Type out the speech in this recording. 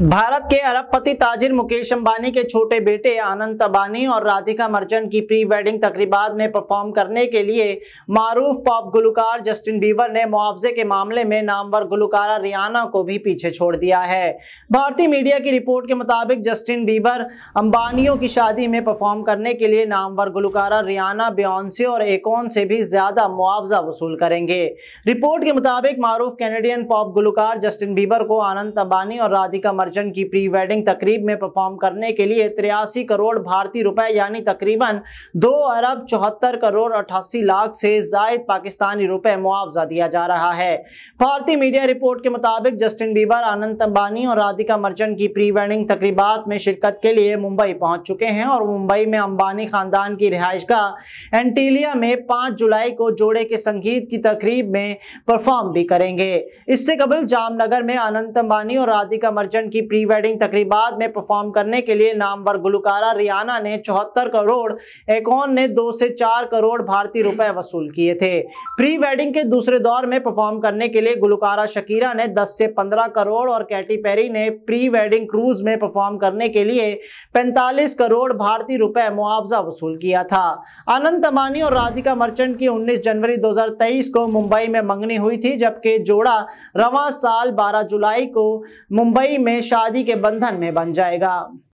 भारत के अरबपति ताजिर मुकेश अंबानी के छोटे बेटे आनंद अंबानी और राधिका मर्चेंट की प्री वेडिंग तकरीबात में परफॉर्म करने के लिए मारूफ पॉप गुलकार जस्टिन बीबर ने मुआवजे के मामले में नामवर गुलकारा रियाना को भी पीछे छोड़ दिया है भारतीय मीडिया की रिपोर्ट के मुताबिक जस्टिन बीबर अंबानियों की शादी में परफॉर्म करने के लिए नामवर गुलकारा रियाना ब्योन्से और एकोन से भी ज्यादा मुआवजा वसूल करेंगे रिपोर्ट के मुताबिक मारूफ कैनेडियन पॉप गुलकार जस्टिन बीबर को आनंद अंबानी और राधिका अर्जन की प्री वेडिंग तकरीब में परफॉर्म करने के लिए तिरासी करोड़ भारतीय रुपए यानी तकरीबन दो अरब चौहत्तर करोड़ अट्ठासी लाख से जायद पाकिस्तानी रुपए मुआवजा दिया जा रहा है भारतीय मीडिया रिपोर्ट के मुताबिक जस्टिन बीबर आनंद अंबानी और राधिका मर्चन की प्री वेडिंग तकरीबात में शिरकत के लिए मुंबई पहुंच चुके हैं और मुंबई में अंबानी खानदान की रिहाइश का एंटीलिया में पांच जुलाई को जोड़े के संगीत की तकरीब में परफॉर्म भी करेंगे इससे कबल जामनगर में अनंत अंबानी और राधिका मर्चन की की प्री वेडिंग तकरीबात में परफॉर्म करने के लिए नामवर गुलकारा रियाना ने चौहत्तर करोड़ एकॉन ने दो से चार करोड़ भारतीय रुपए वसूल किए थे प्री वेडिंग के दूसरे दौर में परफॉर्म करने के लिए गुलकारा शकीरा ने दस से पंद्रह करोड़ और कैटी पेरी ने प्री वेडिंग क्रूज में परफॉर्म करने के लिए पैंतालीस करोड़ भारतीय रुपए मुआवजा वसूल किया था अनंत अमानी और राधिका मर्चेंट की उन्नीस जनवरी 2023 को मुंबई में मंगनी हुई थी जबकि जोड़ा रवा साल 12 जुलाई को मुंबई में शादी के बंधन में बन जाएगा